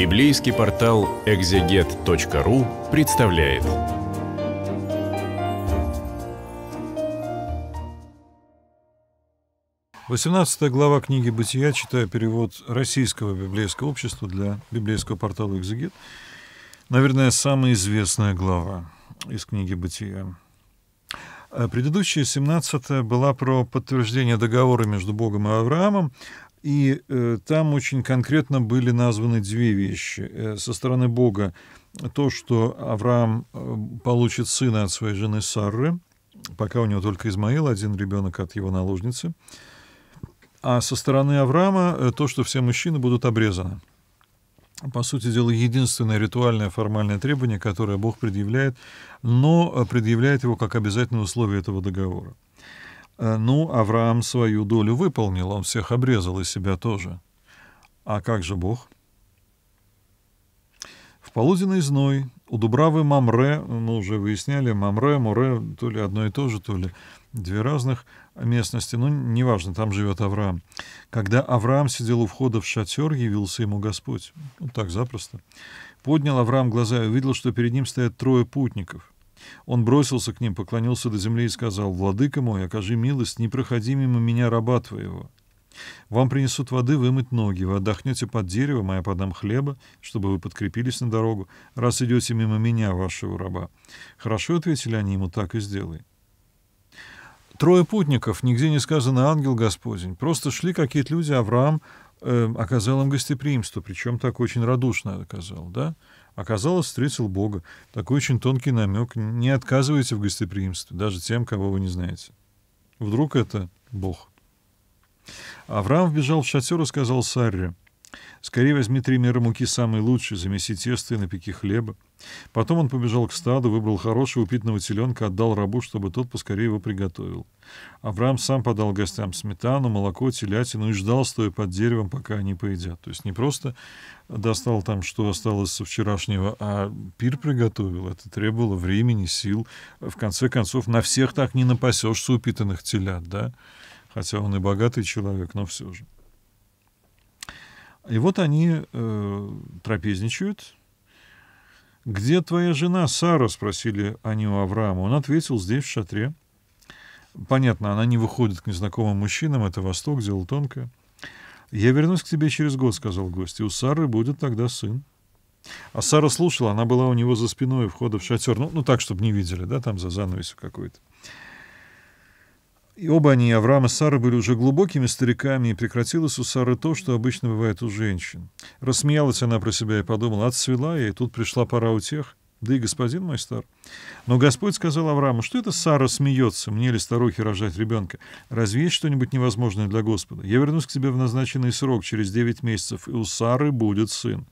Библейский портал экзегет.ру представляет. Восемнадцатая глава книги «Бытия», читая перевод российского библейского общества для библейского портала «Экзегет», наверное, самая известная глава из книги «Бытия». Э, предыдущая, 17 была про подтверждение договора между Богом и Авраамом, и э, там очень конкретно были названы две вещи. Э, со стороны Бога то, что Авраам э, получит сына от своей жены Сарры, пока у него только Измаил, один ребенок от его наложницы. А со стороны Авраама э, то, что все мужчины будут обрезаны. По сути дела, единственное ритуальное формальное требование, которое Бог предъявляет, но предъявляет его как обязательное условие этого договора. Э, ну, Авраам свою долю выполнил, он всех обрезал и себя тоже. А как же Бог? В полуденный зной у Дубравы Мамре, мы уже выясняли, Мамре, Муре, то ли одно и то же, то ли две разных местности, ну, неважно, там живет Авраам. Когда Авраам сидел у входа в шатер, явился ему Господь. вот ну, так запросто. Поднял Авраам глаза и увидел, что перед ним стоят трое путников — он бросился к ним, поклонился до земли и сказал, «Владыка мой, окажи милость, не проходи мимо меня, раба твоего. Вам принесут воды вымыть ноги, вы отдохнете под деревом, а я подам хлеба, чтобы вы подкрепились на дорогу, раз идете мимо меня, вашего раба». Хорошо ответили они ему, так и сделай. Трое путников, нигде не сказано «ангел Господень», просто шли какие-то люди, Авраам, э, оказал им гостеприимство, причем так очень радушно оказал, да? Оказалось, встретил Бога. Такой очень тонкий намек. Не отказывайте в гостеприимстве, даже тем, кого вы не знаете. Вдруг это Бог. Авраам вбежал в шатер и сказал Сарре, Скорее возьми три меры муки самой лучшей, замеси тесто и напеки хлеба. Потом он побежал к стаду, выбрал хорошего упитанного теленка, отдал рабу, чтобы тот поскорее его приготовил. Авраам сам подал гостям сметану, молоко, телятину и ждал, стоя под деревом, пока они поедят. То есть не просто достал там, что осталось со вчерашнего, а пир приготовил. Это требовало времени, сил. В конце концов, на всех так не напасешься упитанных телят, да? Хотя он и богатый человек, но все же. И вот они э, трапезничают. «Где твоя жена, Сара?» — спросили они у Авраама. Он ответил, «Здесь, в шатре». Понятно, она не выходит к незнакомым мужчинам, это Восток, дело тонкое. «Я вернусь к тебе через год», — сказал гость, — «и у Сары будет тогда сын». А Сара слушала, она была у него за спиной входа в шатер, ну, ну так, чтобы не видели, да, там за занавесью какой-то. И оба они, Авраам и Сара, были уже глубокими стариками, и прекратилось у Сары то, что обычно бывает у женщин. Рассмеялась она про себя и подумала, отсвела я, и тут пришла пора у тех, да и господин мой стар. Но Господь сказал Аврааму, что это Сара смеется, мне ли старухи рожать ребенка? Разве есть что-нибудь невозможное для Господа? Я вернусь к тебе в назначенный срок, через девять месяцев, и у Сары будет сын.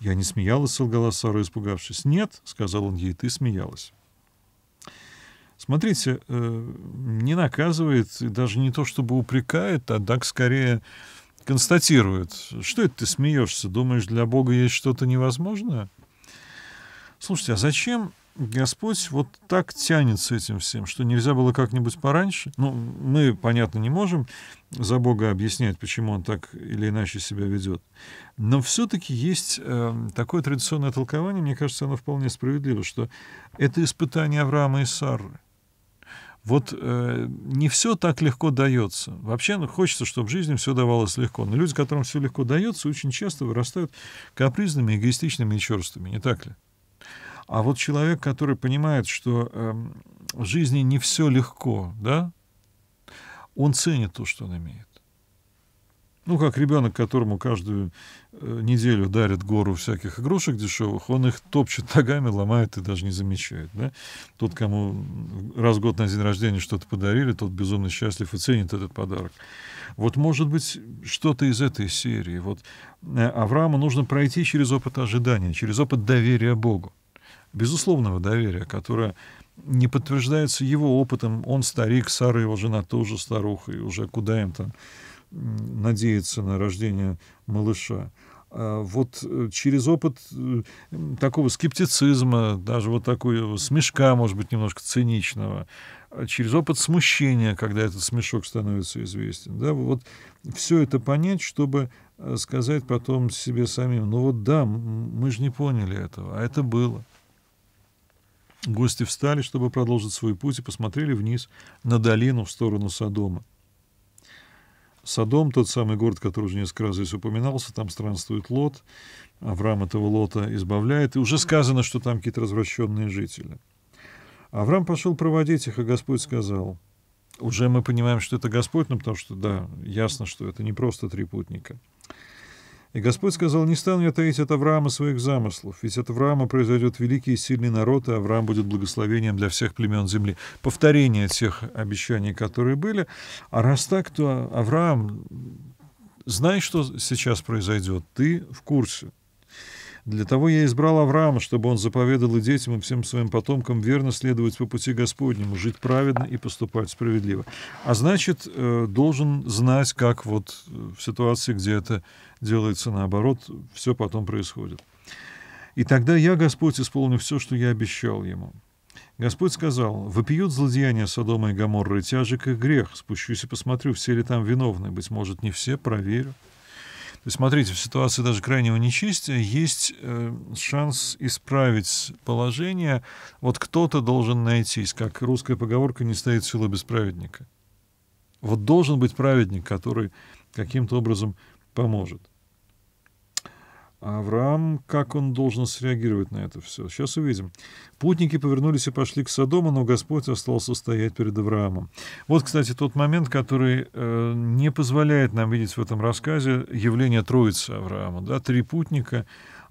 Я не смеялась, солгала Сара, испугавшись. «Нет», — сказал он ей, — «ты смеялась». Смотрите, э, не наказывает, даже не то чтобы упрекает, а так скорее констатирует. Что это ты смеешься? Думаешь, для Бога есть что-то невозможное? Слушайте, а зачем Господь вот так тянет с этим всем, что нельзя было как-нибудь пораньше? Ну, мы, понятно, не можем за Бога объяснять, почему Он так или иначе себя ведет. Но все-таки есть э, такое традиционное толкование, мне кажется, оно вполне справедливо, что это испытание Авраама и Сары вот э, не все так легко дается. Вообще ну, хочется, чтобы в жизни все давалось легко. Но люди, которым все легко дается, очень часто вырастают капризными, эгоистичными и черствыми, не так ли? А вот человек, который понимает, что э, в жизни не все легко, да, он ценит то, что он имеет. Ну, как ребенок, которому каждую э, неделю дарят гору всяких игрушек дешевых, он их топчет ногами, ломает и даже не замечает. Да? Тот, кому раз в год на день рождения что-то подарили, тот безумно счастлив и ценит этот подарок. Вот, может быть, что-то из этой серии. Вот э, Аврааму нужно пройти через опыт ожидания, через опыт доверия Богу. Безусловного доверия, которое не подтверждается его опытом. Он старик, Сара его жена тоже старуха, и уже куда им там надеяться на рождение малыша. А вот э, через опыт э, такого скептицизма, даже вот такой э, смешка, может быть, немножко циничного, а через опыт смущения, когда этот смешок становится известен. Да, вот все это понять, чтобы сказать потом себе самим, ну вот да, мы же не поняли этого, а это было. Гости встали, чтобы продолжить свой путь, и посмотрели вниз на долину в сторону Содома. Садом, тот самый город, который уже несколько раз здесь упоминался, там странствует Лот, Авраам этого Лота избавляет, и уже сказано, что там какие-то развращенные жители. Авраам пошел проводить их, а Господь сказал, уже мы понимаем, что это Господь, ну, потому что, да, ясно, что это не просто три путника – и Господь сказал, не стану я таить от Авраама своих замыслов, ведь от Авраама произойдет великий и сильный народ, и Авраам будет благословением для всех племен земли. Повторение тех обещаний, которые были. А раз так, то Авраам, знай, что сейчас произойдет, ты в курсе. Для того я избрал Авраама, чтобы он заповедал и детям, и всем своим потомкам верно следовать по пути Господнему, жить праведно и поступать справедливо. А значит, э, должен знать, как вот э, в ситуации, где это делается наоборот, все потом происходит. И тогда я, Господь, исполню все, что я обещал ему. Господь сказал, «Вопиют злодеяния Содома и Гоморры, тяжек их грех. Спущусь и посмотрю, все ли там виновны. Быть может, не все, проверю». То есть, смотрите, в ситуации даже крайнего нечестия есть э, шанс исправить положение. Вот кто-то должен найтись, как русская поговорка «не стоит сила без праведника». Вот должен быть праведник, который каким-то образом поможет. Авраам, как он должен среагировать на это все? Сейчас увидим. Путники повернулись и пошли к Содому, но Господь остался стоять перед Авраамом. Вот, кстати, тот момент, который э, не позволяет нам видеть в этом рассказе явление Троицы Авраама. Да? Три путника,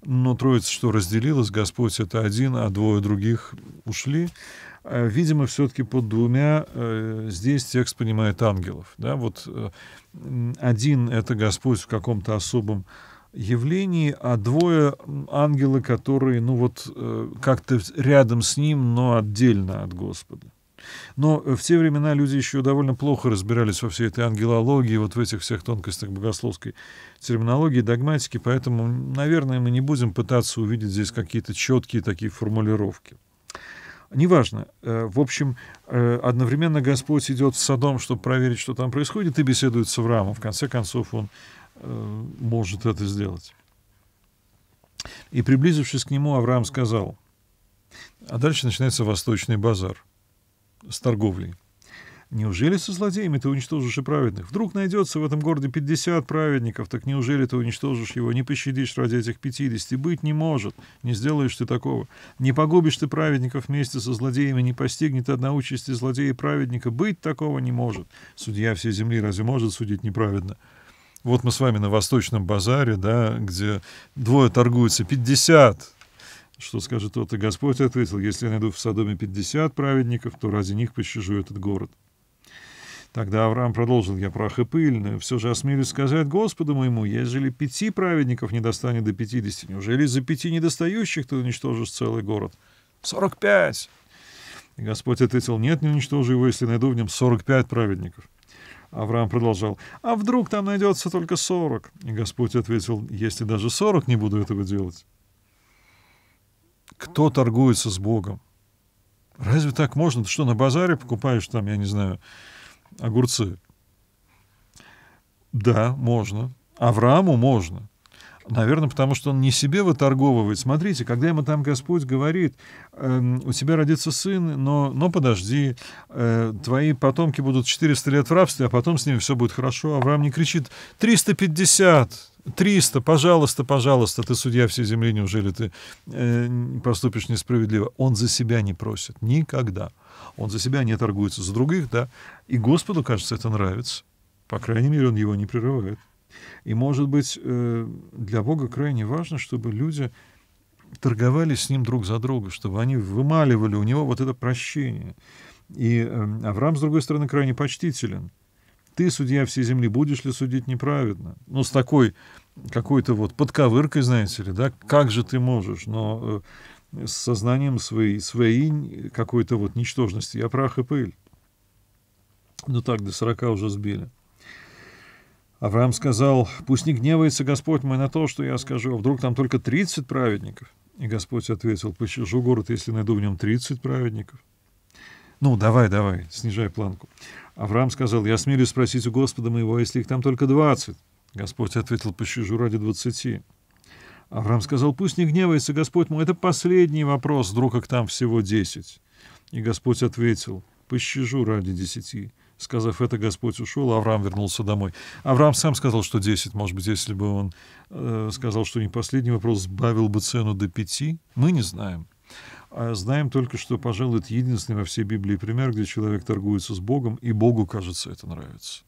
но Троица что разделилась, Господь это один, а двое других ушли. А, видимо, все-таки под двумя э, здесь текст понимает ангелов. Да? Вот э, один — это Господь в каком-то особом явлений, а двое ангелы, которые, ну вот, э, как-то рядом с ним, но отдельно от Господа. Но э, в те времена люди еще довольно плохо разбирались во всей этой ангелологии, вот в этих всех тонкостях богословской терминологии, догматики, поэтому, наверное, мы не будем пытаться увидеть здесь какие-то четкие такие формулировки. Неважно. Э, в общем, одновременно Господь идет в Садом, чтобы проверить, что там происходит, и беседует с Авраамом. В конце концов, он Э, может это сделать. И приблизившись к нему, Авраам сказал, а дальше начинается восточный базар с торговлей. Неужели со злодеями ты уничтожишь и праведных? Вдруг найдется в этом городе 50 праведников, так неужели ты уничтожишь его, не пощадишь ради этих 50? Быть не может, не сделаешь ты такого. Не погубишь ты праведников вместе со злодеями, не постигнет одна участь и злодея и праведника. Быть такого не может. Судья всей земли разве может судить неправедно? вот мы с вами на Восточном базаре, да, где двое торгуются 50. Что скажет тот? И Господь ответил, если я найду в Содоме 50 праведников, то ради них пощажу этот город. Тогда Авраам продолжил, я прах и пыль, но все же осмелюсь сказать Господу моему, ежели пяти праведников не достанет до пятидесяти, неужели за пяти недостающих ты уничтожишь целый город? Сорок пять! И Господь ответил, нет, не уничтожу его, если найду в нем сорок пять праведников. Авраам продолжал, «А вдруг там найдется только сорок?» И Господь ответил, «Если даже сорок, не буду этого делать». Кто торгуется с Богом? Разве так можно? Ты что, на базаре покупаешь там, я не знаю, огурцы? Да, можно. Аврааму можно. Наверное, потому что он не себе выторговывает. Смотрите, когда ему там Господь говорит, эм, у тебя родится сын, но, но подожди, э, твои потомки будут 400 лет в рабстве, а потом с ними все будет хорошо. Авраам не кричит, 350, 300, пожалуйста, пожалуйста, ты судья всей земли, неужели ты э, поступишь несправедливо? Он за себя не просит, никогда. Он за себя не торгуется, за других, да. И Господу, кажется, это нравится. По крайней мере, он его не прерывает. И, может быть, э, для Бога крайне важно, чтобы люди торговались с ним друг за друга, чтобы они вымаливали у него вот это прощение. И эм, Авраам, с другой стороны, крайне почтителен. Ты, судья всей земли, будешь ли судить неправедно? Ну, с такой какой-то вот подковыркой, знаете ли, да, как же ты можешь, но э, с сознанием своей, своей какой-то вот ничтожности. Я прах и пыль. Ну так, до 40 уже сбили. Авраам сказал, «Пусть не гневается Господь мой на то, что я скажу, а вдруг там только 30 праведников?» И Господь ответил, «Пощажу город, если найду в нем 30 праведников». «Ну, давай, давай, снижай планку». Авраам сказал, «Я смелюсь спросить у Господа моего, если их там только 20». Господь ответил, «Пощажу ради 20». Авраам сказал, «Пусть не гневается Господь мой, это последний вопрос, вдруг как там всего 10». И Господь ответил, «Пощажу ради десяти. Сказав это, Господь ушел, а Авраам вернулся домой. Авраам сам сказал, что 10. Может быть, если бы он э, сказал, что не последний вопрос, сбавил бы цену до 5. Мы не знаем. А знаем только, что, пожалуй, это единственный во всей Библии пример, где человек торгуется с Богом, и Богу, кажется, это нравится.